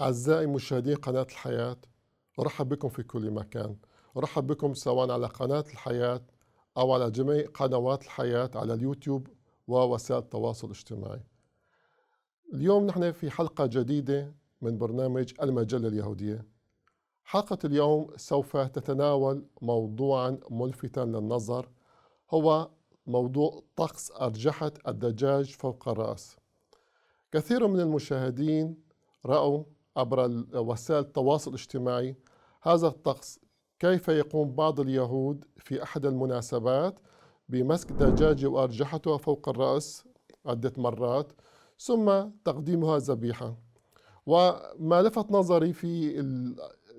أعزائي مشاهدي قناة الحياة أرحب بكم في كل مكان أرحب بكم سواء على قناة الحياة أو على جميع قنوات الحياة على اليوتيوب ووسائل التواصل الاجتماعي اليوم نحن في حلقة جديدة من برنامج المجلة اليهودية حلقة اليوم سوف تتناول موضوعا ملفتا للنظر هو موضوع طقس أرجحة الدجاج فوق الرأس كثير من المشاهدين رأوا عبر وسائل التواصل الاجتماعي هذا الطقس كيف يقوم بعض اليهود في أحد المناسبات بمسك دجاجة وأرجحتها فوق الرأس عدة مرات ثم تقديمها ذبيحة وما لفت نظري في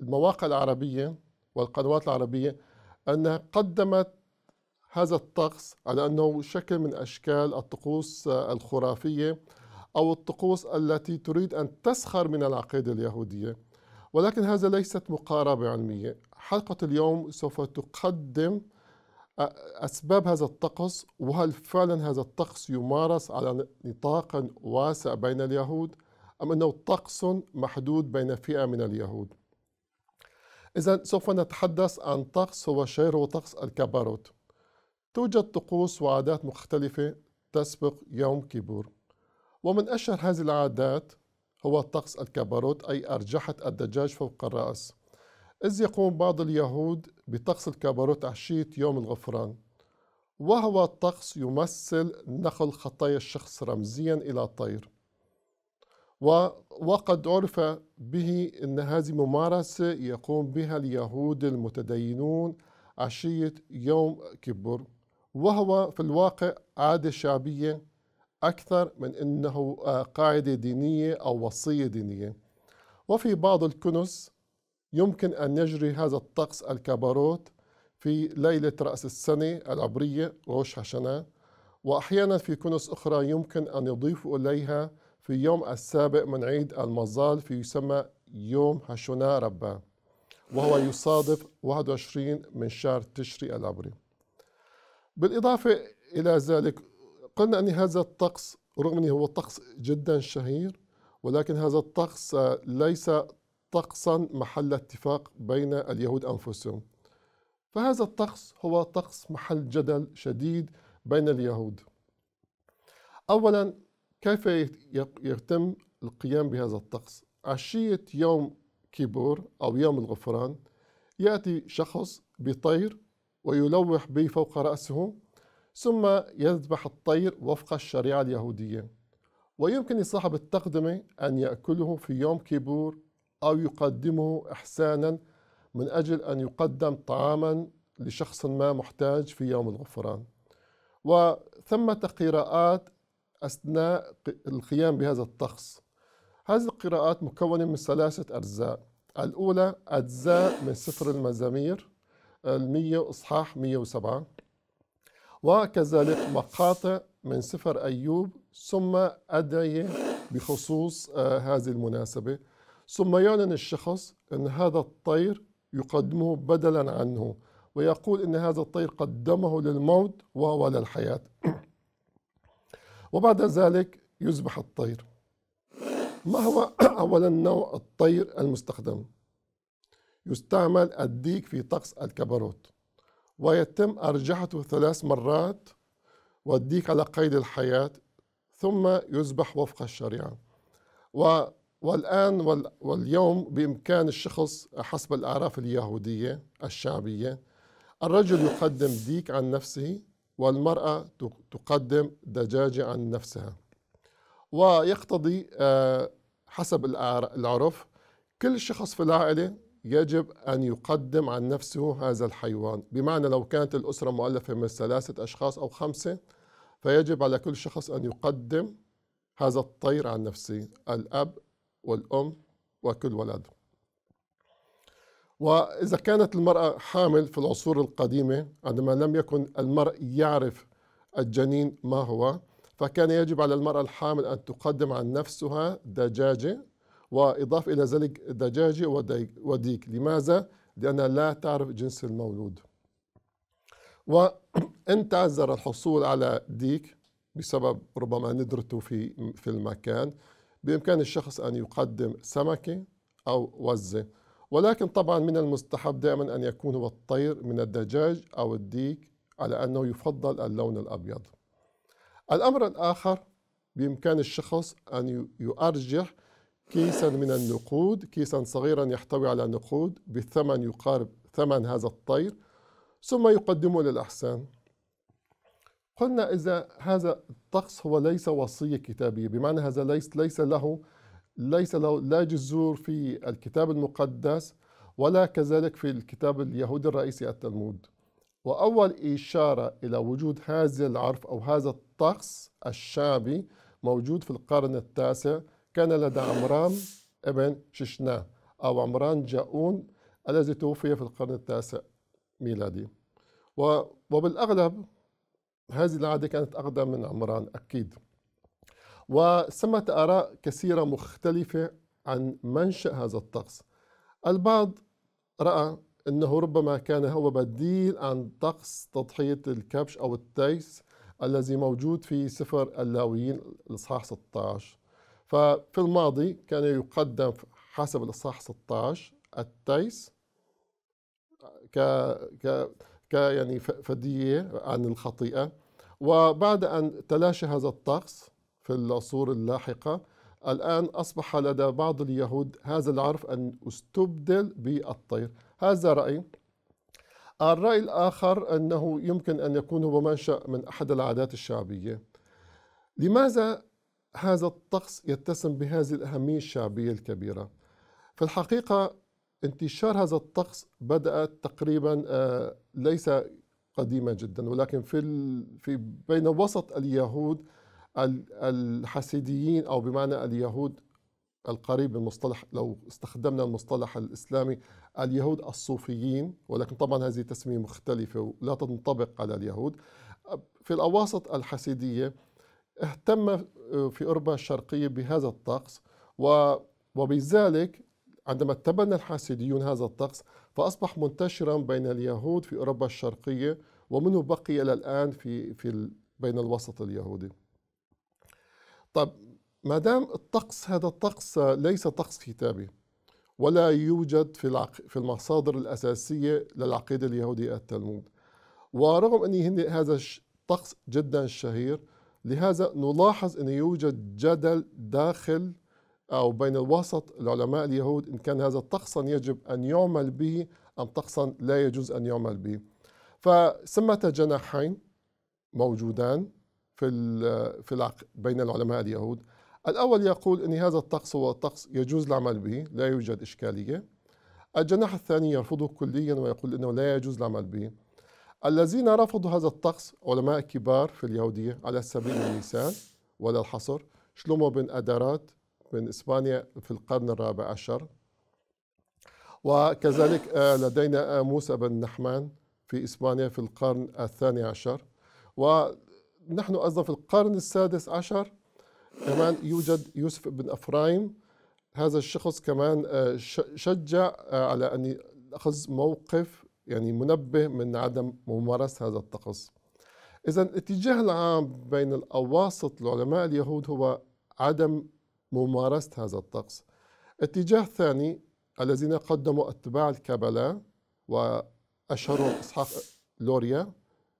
المواقع العربية والقنوات العربية أنها قدمت هذا الطقس على أنه شكل من أشكال الطقوس الخرافية أو الطقوس التي تريد أن تسخر من العقيدة اليهودية ولكن هذا ليست مقاربة علمية حلقة اليوم سوف تقدم أسباب هذا الطقس وهل فعلا هذا الطقس يمارس على نطاق واسع بين اليهود أم أنه طقس محدود بين فئة من اليهود إذا سوف نتحدث عن طقس هو شير وطقس الكباروت توجد طقوس وعادات مختلفة تسبق يوم كيبور ومن أشهر هذه العادات هو طقس الكباروت أي أرجحة الدجاج فوق الرأس إذ يقوم بعض اليهود بطقس الكباروت عشية يوم الغفران وهو الطقس يمثل نقل خطايا الشخص رمزيا إلى الطير وقد عرف به أن هذه ممارسة يقوم بها اليهود المتدينون عشية يوم كبر وهو في الواقع عادة شعبية أكثر من أنه آه، قاعدة دينية أو وصية دينية وفي بعض الكنس يمكن أن يجري هذا الطقس الكباروت في ليلة رأس السنة العبرية روش هشناه وأحيانا في كنس أخرى يمكن أن يضيفوا إليها في يوم السابع من عيد المظال في يسمى يوم هشونا ربا وهو يصادف 21 من شهر تشري العبري بالإضافة إلى ذلك قلنا أن هذا الطقس رغم أنه هو طقس جدا شهير ولكن هذا الطقس آه، ليس طقسا محل اتفاق بين اليهود أنفسهم فهذا الطقس هو طقس محل جدل شديد بين اليهود أولا كيف يتم القيام بهذا الطقس عشية يوم كيبور أو يوم الغفران يأتي شخص بطير ويلوح به فوق رأسه ثم يذبح الطير وفق الشريعة اليهودية ويمكن لصاحب التقدمة أن يأكله في يوم كيبور أو يقدمه إحسانا من أجل أن يقدم طعاما لشخص ما محتاج في يوم الغفران وثمة قراءات أثناء القيام بهذا الطقس هذه القراءات مكونة من ثلاثة أجزاء الأولى أجزاء من سفر المزامير المية إصحاح 107 وكذلك مقاطع من سفر أيوب ثم أدعية بخصوص آه، هذه المناسبة ثم يعلن الشخص أن هذا الطير يقدمه بدلا عنه ويقول أن هذا الطير قدمه للموت وهو للحياة وبعد ذلك يذبح الطير ما هو أولا نوع الطير المستخدم يستعمل الديك في طقس الكبروت ويتم أرجحته ثلاث مرات والديك على قيد الحياة ثم يذبح وفق الشريعة و والآن واليوم بإمكان الشخص حسب الأعراف اليهودية الشعبية الرجل يقدم ديك عن نفسه والمرأة تقدم دجاجة عن نفسها ويقتضي آه، حسب العرف كل شخص في العائلة يجب أن يقدم عن نفسه هذا الحيوان بمعنى لو كانت الأسرة مؤلفة من ثلاثة أشخاص أو خمسة فيجب على كل شخص أن يقدم هذا الطير عن نفسه الأب والأم وكل ولد وإذا كانت المرأة حامل في العصور القديمة عندما لم يكن المرء يعرف الجنين ما هو فكان يجب على المرأة الحامل أن تقدم عن نفسها دجاجة وإضافة إلى ذلك دجاجة وديك لماذا؟ لأنها لا تعرف جنس المولود وإن تعذر الحصول على ديك بسبب ربما ندرته في في المكان بإمكان الشخص أن يقدم سمكة أو وزة ولكن طبعا من المستحب دائما أن يكون هو الطير من الدجاج أو الديك على أنه يفضل اللون الأبيض الأمر الآخر بإمكان الشخص أن يؤرجح كيسا من النقود كيسا صغيرا يحتوي على نقود بثمن يقارب ثمن هذا الطير ثم يقدمه للأحسان قلنا إذا هذا الطقس هو ليس وصية كتابية بمعنى هذا ليس ليس له ليس له لا جذور في الكتاب المقدس ولا كذلك في الكتاب اليهودي الرئيسي التلمود وأول إشارة إلى وجود هذا العرف أو هذا الطقس الشعبي موجود في القرن التاسع كان لدى عمران ابن ششنا أو عمران جاؤون الذي توفي في القرن التاسع ميلادي وبالأغلب هذه العادة كانت أقدم من عمران أكيد وسمت آراء كثيرة مختلفة عن منشأ هذا الطقس البعض رأى أنه ربما كان هو بديل عن طقس تضحية الكبش أو التيس الذي موجود في سفر اللاويين الإصحاح 16 ففي الماضي كان يقدم حسب الإصحاح 16 التيس ك ك ك يعني فدية عن الخطيئة وبعد أن تلاشى هذا الطقس في العصور اللاحقة الآن أصبح لدى بعض اليهود هذا العرف أن استبدل بالطير هذا رأي الرأي الآخر أنه يمكن أن يكون هو منشأ من أحد العادات الشعبية لماذا هذا الطقس يتسم بهذه الأهمية الشعبية الكبيرة في الحقيقة انتشار هذا الطقس بدأت تقريبا آه، ليس قديما جدا ولكن في في بين وسط اليهود الحسيديين او بمعنى اليهود القريب المصطلح لو استخدمنا المصطلح الاسلامي اليهود الصوفيين ولكن طبعا هذه تسميه مختلفه ولا تنطبق على اليهود في الاواسط الحسيديه اهتم آه، في أوروبا الشرقية بهذا الطقس وبذلك عندما تبنى الحاسديون هذا الطقس فأصبح منتشرا بين اليهود في أوروبا الشرقية ومنه بقي إلى الآن في, في بين الوسط اليهودي طب ما دام الطقس هذا الطقس ليس طقس كتابي ولا يوجد في في المصادر الأساسية للعقيدة اليهودية التلمود ورغم أن هذا الطقس جدا شهير لهذا نلاحظ أنه يوجد جدل داخل أو بين الوسط العلماء اليهود إن كان هذا طقسا يجب أن يعمل به أم طقسا لا يجوز أن يعمل به فثمة جناحين موجودان في في بين العلماء اليهود الأول يقول أن هذا الطقس هو طقس يجوز العمل به لا يوجد إشكالية الجناح الثاني يرفضه كليا ويقول أنه لا يجوز العمل به الذين رفضوا هذا الطقس علماء كبار في اليهودية على سبيل المثال ولا الحصر شلومو بن أدارات من إسبانيا في القرن الرابع عشر وكذلك آه، لدينا آه، موسى بن نحمان في إسبانيا في القرن الثاني عشر ونحن أصلا في القرن السادس عشر كمان يوجد يوسف بن أفرايم هذا الشخص كمان آه، شجع على أن أخذ موقف يعني منبه من عدم ممارسة هذا الطقس إذا الاتجاه العام بين الأواسط العلماء اليهود هو عدم ممارسة هذا الطقس اتجاه ثاني الذين قدموا اتباع الكابالا وأشهرهم إسحاق لوريا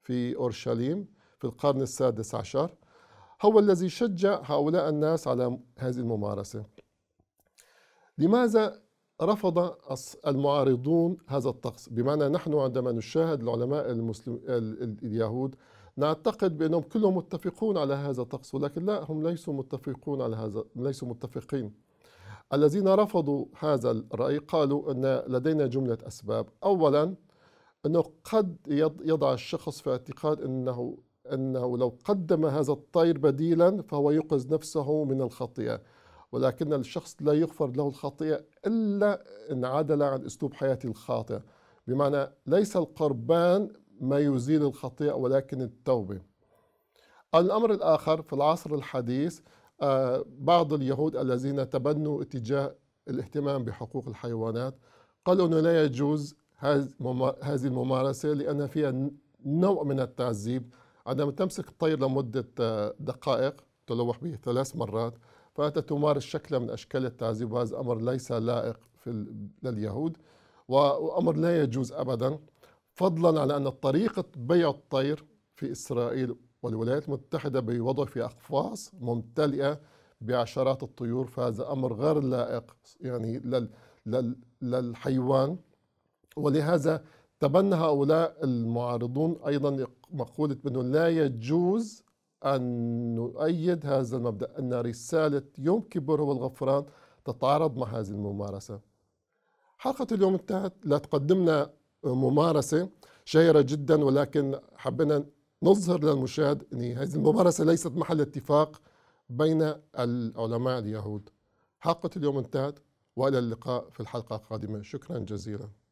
في أورشليم في القرن السادس عشر هو الذي شجع هؤلاء الناس على هذه الممارسة لماذا رفض المعارضون هذا الطقس بمعنى نحن عندما نشاهد العلماء المسلم اليهود نعتقد بأنهم كلهم متفقون على هذا الطقس ولكن لا هم ليسوا متفقون على هذا ليسوا متفقين الذين رفضوا هذا الرأي قالوا أن لدينا جملة أسباب أولا أنه قد يضع الشخص في اعتقاد أنه أنه لو قدم هذا الطير بديلا فهو يقز نفسه من الخطيئة ولكن الشخص لا يغفر له الخطيئة إلا إن عدل عن أسلوب حياة الخاطئ بمعنى ليس القربان ما يزيل الخطيئة ولكن التوبة الأمر الآخر في العصر الحديث آه، بعض اليهود الذين تبنوا اتجاه الاهتمام بحقوق الحيوانات قالوا أنه لا يجوز هذه الممارسة لأن فيها نوع من التعذيب عندما تمسك الطير لمدة آه، دقائق تلوح به ثلاث مرات فأنت تمارس شكلا من أشكال التعذيب وهذا أمر ليس لائق في لليهود وأمر لا يجوز أبدا فضلا على أن طريقة بيع الطير في إسرائيل والولايات المتحدة بوضع في أقفاص ممتلئة بعشرات الطيور فهذا أمر غير لائق يعني لل لل للحيوان ولهذا تبنى هؤلاء المعارضون أيضا مقولة أنه لا يجوز أن نؤيد هذا المبدأ أن رسالة يوم كبر والغفران تتعارض مع هذه الممارسة حلقة اليوم انتهت تقدمنا ممارسة شهيرة جدا ولكن حبينا نظهر للمشاهد أن هذه الممارسة ليست محل اتفاق بين العلماء اليهود حلقة اليوم انتهت وإلى اللقاء في الحلقة القادمة شكرا جزيلا